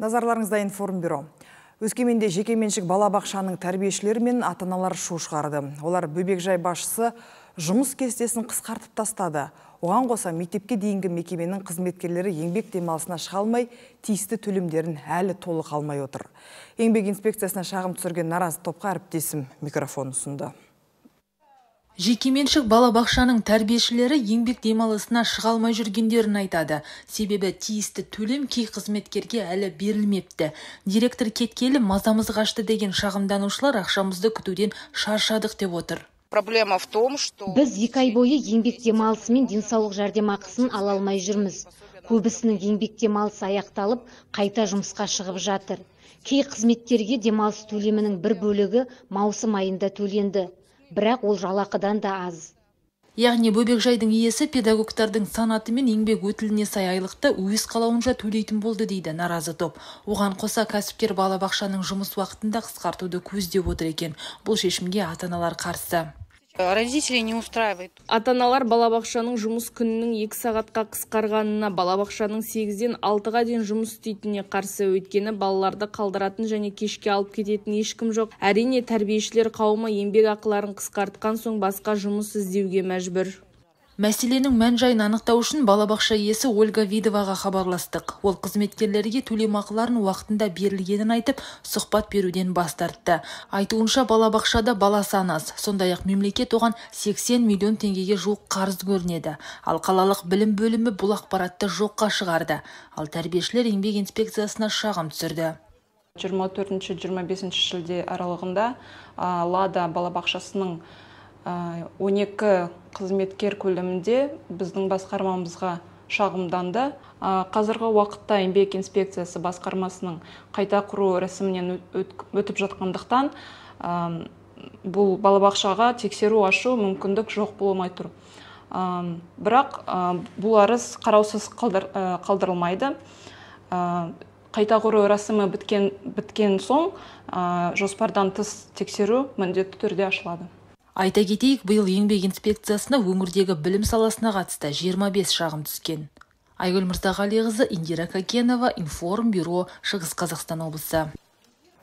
Назарларыңызда бюро. Өскеменде жекеменшік балабақшаның тәрбиешілері мен ата-аналар шу шығарды. Олар бөбекжай басшысы жұмыс кестесін қысқартып тастады. Оған қоса мектепке дейінгі мекеменің қызметкерлері еңбек демалысына шыға алмай, тиісті төлемдерін әлі толық алмай отыр. Еңбек инспекциясына шағым түсірген наразы топқа әріптесім микрофон ұсынды жекеменшік балабақшаның тәрбиешілері еңбек демалысына шығалмай жүргендерін айтады себебі тиісті төлем кей қызметкерге әлі берілмепті директор кеткелі мазамыз қашты деген шағымданушылар ақшамызды күтуден шаршадық деп отыр проблема в том біз екі ай бойы еңбек демалысы мен денсаулық жәрдемақысын ала алмай жүрміз көбісінің еңбек демалысы аяқталып қайта жұмысқа шығып жатыр кей қызметкерге демалыс төлемінің бір бөлігі маусым айында төленді бірақ ол жалақыдан да аз яғни бөбекжайдың иесі педагогтардың санаты мен еңбек өтіліне сай айлықты өз қалауынша төлейтін болды дейді наразы топ оған қоса кәсіпкер балабақшаның жұмыс уақытын да қысқартуды көздеп отыр екен бұл шешімге ата аналар қарсы Э, родителей не устраивает ата аналар балабақшаның жұмыс күнінің екі сағатқа қысқарғанына балабақшаның сегізден алтыға дейін жұмыс істейтініне қарсы өйткені балаларды қалдыратын және кешке алып кететін ешкім жоқ әрине тәрбиешілер қауымы еңбек ақыларын қысқартқан соң басқа жұмыс іздеуге мәжбүр мәселенің мән-жайын анықтау үшін балабақша иесі ольга видоваға хабарластық ол қызметкерлерге төлемақыларын уақытында берілгенін айтып сұхбат беруден бас тартты айтуынша балабақшада бала саны аз сондай-ақ мемлекет оған 80 миллион теңгеге жуық қарыз көрінеді ал қалалық білім бөлімі бұл ақпаратты жоққа шығарды ал тәрбиешілер еңбек инспекциясына шағым түсірді 24-25 шілде аралығында лада балабақшасының он екі қызметкер көлемінде біздің басқармамызға шағымданды қазіргі уақытта еңбек инспекциясы басқармасының қайта құру рәсімінен өтіп жатқандықтан бұл балабақшаға тексеру ашу мүмкіндік жоқ болмай тұр бірақ бұл арыз қараусыз қалдыр, қалдырылмайды қайта құру рәсімі біткен, біткен соң жоспардан тыс тексеру міндетті түрде ашылады айта кетейік бұл еңбек инспекциясына өңірдегі білім саласына қатысты 25 шағым түскен айгүл мырзағалиқызы индира кәкенова бюро шығыс қазақстан облысы